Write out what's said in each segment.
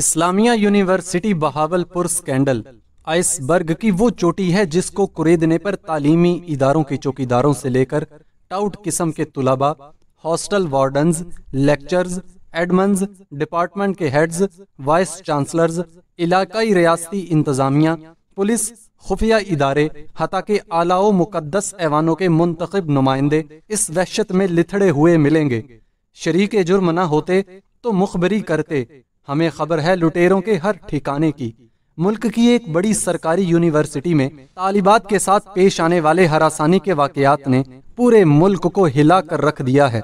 Islamia University Bahawalpur scandal iceberg की वो चोटी है जिसको कुरेदने पर तालीमी इदारों के चौकीदारों से लेकर टाउट किस्म के तुलाबा हॉस्टल वार्डन लेक्चर्स एडमंस डिपार्टमेंट के हेड्स वाइस चांसलर्स इलाकाई रियासती इंतजामिया पुलिस खुफिया इदारे हता के आलाओ मुकदस ऐवानों के मुंतखब नुमाइंदे इस वहशत में लिथड़े हुए मिलेंगे शरीक जुर्म न होते तो मुखबरी करते हमें खबर है लुटेरों के हर ठिकाने की मुल्क की एक बड़ी सरकारी यूनिवर्सिटी में तालिबात के साथ पेश आने वाले हरासानी के वाकयात ने पूरे मुल्क को हिला कर रख दिया है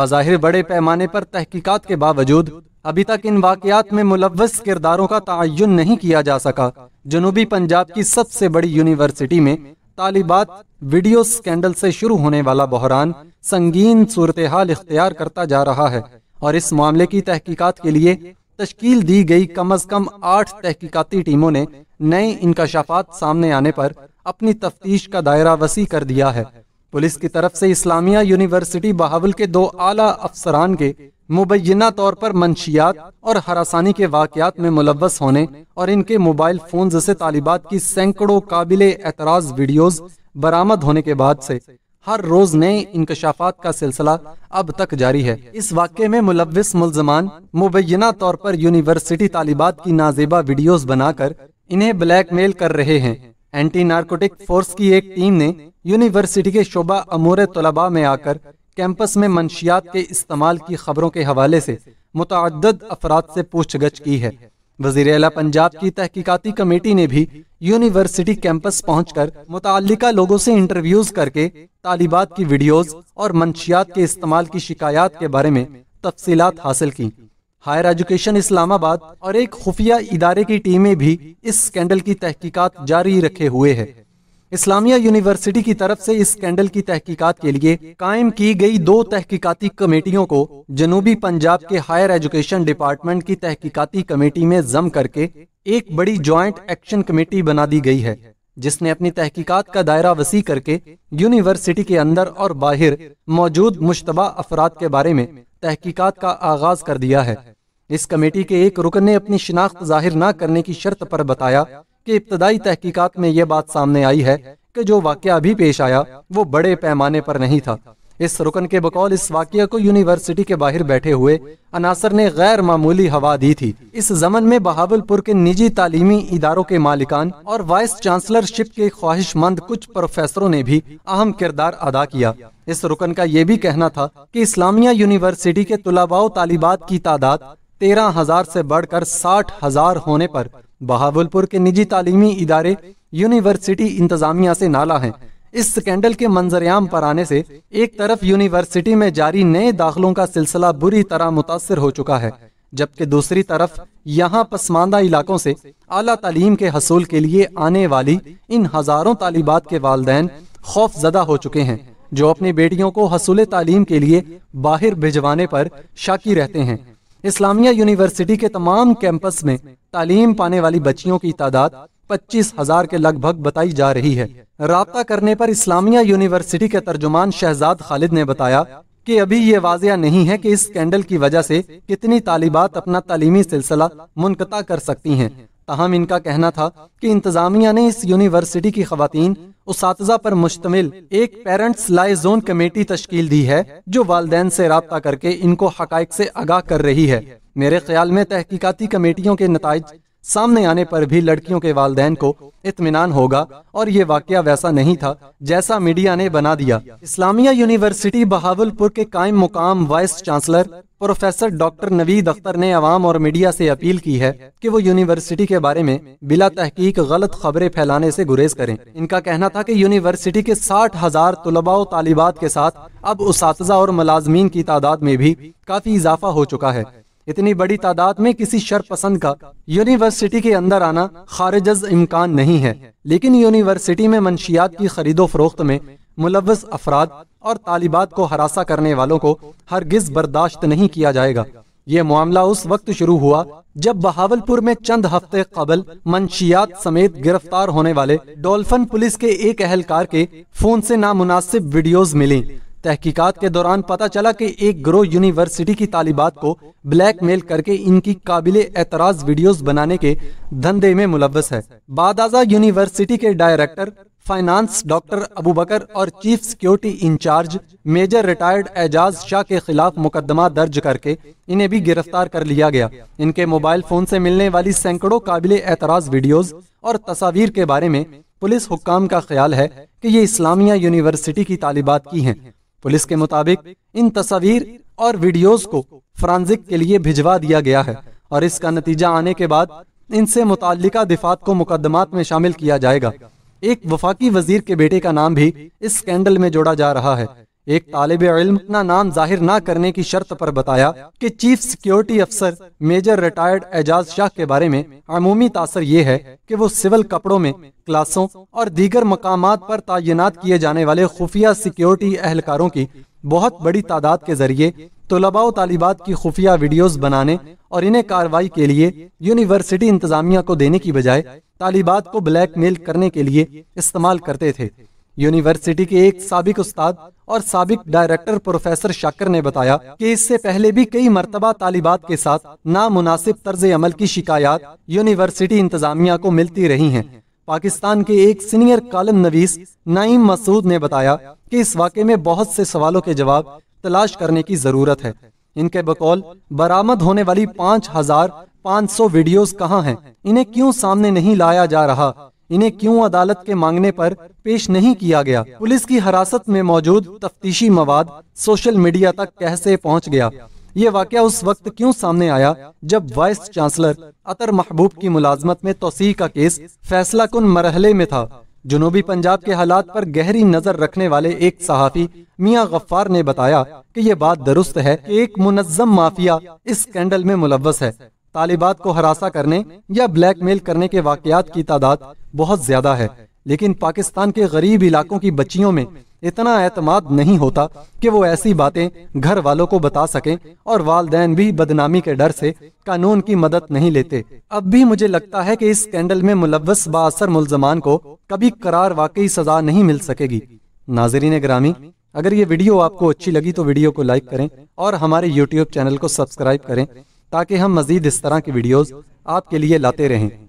बाहिर बड़े पैमाने पर तहकीकात के बावजूद अभी तक इन वाकयात में मुलवस किरदारों का तयन नहीं किया जा सका जनूबी पंजाब की सबसे बड़ी यूनिवर्सिटी में तालिबात वीडियो स्कैंडल से शुरू होने वाला बहरान संगीन सूरत हाल इख्तियार करता जा रहा है और इस मामले की तहकीकात के लिए तश्कील दी गई कम अज कम आठ तहकीकती टीमों ने नए इनकशाफात सामने आने पर अपनी तफ्तीश का दायरा वसी कर दिया है पुलिस की तरफ से इस्लामिया यूनिवर्सिटी बहावल के दो आला अफसरान के मुबैना तौर पर मंशियात और हरासानी के वाकयात में मुलवस होने और इनके मोबाइल फोन से तालिबात की सैकड़ों काबिल एतराज़ वीडियोज़ बरामद होने के बाद से हर रोज नए इंकशाफात का सिलसिला अब तक जारी है इस वाक्य में मुलविस मुलजमान मुबैना तौर पर यूनिवर्सिटी तालिबात की नाजेबा वीडियोस बनाकर इन्हें ब्लैकमेल कर रहे हैं एंटी नार्कोटिक फोर्स की एक टीम ने यूनिवर्सिटी के शोबा अमूर तलबा में आकर कैंपस में मंशियात के इस्तेमाल की खबरों के हवाले से मुतद अफराद से पूछ की है वजीर अला पंजाब की तहकीकती कमेटी ने भी यूनिवर्सिटी कैंपस पहुंचकर मुतल लोगों से इंटरव्यूज करके तालिबात की वीडियोस और मंशियात के इस्तेमाल की शिकायत के बारे में तफसीत हासिल की हायर एजुकेशन इस्लामाबाद और एक खुफिया इदारे की टीमें भी इस स्कैंडल की तहकीकात जारी रखे हुए है इस्लामिया यूनिवर्सिटी की तरफ से इस स्कैंडल की तहकीकात के लिए कायम की गई दो तहकीकाती कमेटियों को जनूबी पंजाब के हायर एजुकेशन डिपार्टमेंट की तहकीकाती कमेटी में जम करके एक बड़ी ज्वाइंट एक्शन कमेटी बना दी गई है जिसने अपनी तहकीकात का दायरा वसी करके यूनिवर्सिटी के अंदर और बाहर मौजूद मुशतबा अफराद के बारे में तहकीकात का आगाज कर दिया है इस कमेटी के एक रुकन ने अपनी शिनाख्त जाहिर न करने की शर्त पर बताया कि इब्तदाई तहकीकत में यह बात सामने आई है कि जो वाक्य अभी पेश आया वो बड़े पैमाने पर नहीं था इस रुकन के बकौल इस वाक्य को यूनिवर्सिटी के बाहर बैठे हुए अनासर ने गैर मामूली हवा दी थी इस जमन में बहावलपुर के निजी तालीमी इदारों के मालिकान और वाइस चांसलरशिप के ख्वाहिशमंद कुछ प्रोफेसरों ने भी अहम किरदार अदा किया इस रुकन का ये भी कहना था कि इस्लामिया यूनिवर्सिटी के तलाबाओ तालिबात की तादाद तेरह हजार से बढ़कर साठ हजार होने पर बहावलपुर के निजी तालीमी इदारे यूनिवर्सिटी इंतजामिया से नाला है इस स्कैंडल के मंजरयाम पर आने से एक तरफ यूनिवर्सिटी में जारी नए दाखिलों का सिलसिला बुरी तरह मुतासर हो चुका है जबकि दूसरी तरफ यहाँ पसमानदा इलाकों से अला तलीम के हसूल के लिए आने वाली इन हज़ारों तालिबात के वालदेन खौफ ज़दा हो चुके हैं जो अपनी बेटियों को हसूल तालीम के लिए बाहर भिजवाने पर शाकी रहते हैं इस्लामिया यूनिवर्सिटी के तमाम कैंपस में तालीम पाने वाली बच्चियों की तादाद पच्चीस हजार के लगभग बताई जा रही है रबता करने पर इस्लामिया यूनिवर्सिटी के तर्जुमान शहजाद खालिद ने बताया कि अभी ये वाजिया नहीं है कि इस स्कैंडल की वजह से कितनी तालिबात अपना तालीमी सिलसिला मुनकता कर सकती हैं तहम इनका कहना था कि इंतज़ामिया ने इस यूनिवर्सिटी की खातन उस पर मुश्तमिल एक पेरेंट्स लाई जोन कमेटी तश्कील दी है जो वालदेन से रबता करके इनको हक से आगाह कर रही है मेरे ख्याल में तहकीकती कमेटियों के नतज सामने आने पर भी लड़कियों के वालदेन को इतमान होगा और ये वाक्य वैसा नहीं था जैसा मीडिया ने बना दिया इस्लामिया यूनिवर्सिटी बहावलपुर के कायम मुकाम vice chancellor professor doctor Naveed Akhtar ने अवाम और मीडिया से अपील की है कि वो यूनिवर्सिटी के बारे में बिला तहकीक गलत खबरें फैलाने से गुरेज करें इनका कहना था कि यूनिवर्सिटी के साठ हजार तलबाओ तालिबात के साथ अब उस और मुलाजमीन की तादाद में भी काफी इजाफा हो चुका है इतनी बड़ी तादाद में किसी पसंद का यूनिवर्सिटी के अंदर आना खारिज इम्कान नहीं है लेकिन यूनिवर्सिटी में मंशियात की खरीदो फरोख्त में मुलवस अफराद और तालिबात को हरासा करने वालों को हरगिज बर्दाश्त नहीं किया जाएगा ये मामला उस वक्त शुरू हुआ जब बहावलपुर में चंद हफ्ते कबल मंशियात समेत गिरफ्तार होने वाले डोल्फन पुलिस के एक अहलकार के फोन से नामुनासिब वीडियोस मिली तहकीकात के दौरान पता चला कि एक ग्रो यूनिवर्सिटी की तालिबात को ब्लैकमेल करके इनकी काबिल एतराज वीडियोस बनाने के धंधे में मुलवस है बादाजा यूनिवर्सिटी के director finance doctor Abu Bakar और chief security incharge major retired Ejaz Shah के खिलाफ मुकदमा दर्ज करके इन्हें भी गिरफ्तार कर लिया गया इनके मोबाइल फोन से मिलने वाली सैकड़ों काबिल एतराज वीडियोज और तस्वीर के बारे में पुलिस हुक्काम का ख्याल है कि ये इस्लामिया यूनिवर्सिटी की तालिबात की हैं पुलिस के मुताबिक इन तस्वीर और वीडियोस को फ्रांसिक के लिए भिजवा दिया गया है और इसका नतीजा आने के बाद इनसे मुतल दिफात को मुकदमात में शामिल किया जाएगा एक वफाकी वजीर के बेटे का नाम भी इस स्कैंडल में जोड़ा जा रहा है एक तालिब इल्म अपना नाम जाहिर ना करने की शर्त पर बताया कि चीफ सिक्योरिटी अफसर मेजर रिटायर्ड एजाज शाह के बारे में अमूमी तासर ये है कि वो सिविल कपड़ों में क्लासों और दीगर मकाम पर तैनात किए जाने वाले खुफिया सिक्योरिटी अहलकारों की बहुत बड़ी तादाद के जरिए तलबाओ तालिबात की खुफिया वीडियोस बनाने और इन्हें कार्रवाई के लिए यूनिवर्सिटी इंतजामिया को देने की बजाय तालिबात को ब्लैकमेल करने के लिए इस्तेमाल करते थे यूनिवर्सिटी के एक सबक उस्ताद और सबक डायरेक्टर प्रोफेसर शाकर ने बताया कि इससे पहले भी कई मरतबा तालिबात के साथ नामुनासिब तर्ज अमल की शिकायत यूनिवर्सिटी इंतजामिया को मिलती रही हैं पाकिस्तान के एक सीनियर कालम नवीस नईम मसूद ने बताया कि इस वाक़े में बहुत से सवालों के जवाब तलाश करने की ज़रूरत है इनके बकौल बरामद होने वाली पाँच हजार पाँच सौ वीडियोज कहाँ हैं इन्हें क्यों सामने नहीं लाया जा रहा इन्हें क्यों अदालत के मांगने पर पेश नहीं किया गया पुलिस की हिरासत में मौजूद तफ्तीशी मवाद सोशल मीडिया तक कैसे पहुंच पहुँच गया ये वाक्य उस वक्त क्यों सामने आया जब वाइस चांसलर अतर महबूब की मुलाजमत में तोसी का केस फैसला कुन मरहले में था जुनूबी पंजाब के हालात पर गहरी नजर रखने वाले एक सहाफी मियां गफ्फार ने बताया कि ये बात दुरुस्त है कि एक मुनजम माफिया इस स्कैंडल में मुलवस है तालिबात को हरासा करने या ब्लैकमेल करने के वाकयात की तादाद बहुत ज्यादा है लेकिन पाकिस्तान के गरीब इलाकों की बच्चियों में इतना एतमाद नहीं होता कि वो ऐसी बातें घर वालों को बता सकें और वालदेन भी बदनामी के डर से कानून की मदद नहीं लेते अब भी मुझे लगता है कि इस स्कैंडल में मुलवस बासर मुलजमान को कभी करार वाकई सजा नहीं मिल सकेगी नाजरीन ग्रामी अगर ये वीडियो आपको अच्छी लगी तो वीडियो को लाइक करें और हमारे यूट्यूब चैनल को सब्सक्राइब करें ताकि हम मज़ीद इस तरह की वीडियोज़ आपके लिए लाते रहें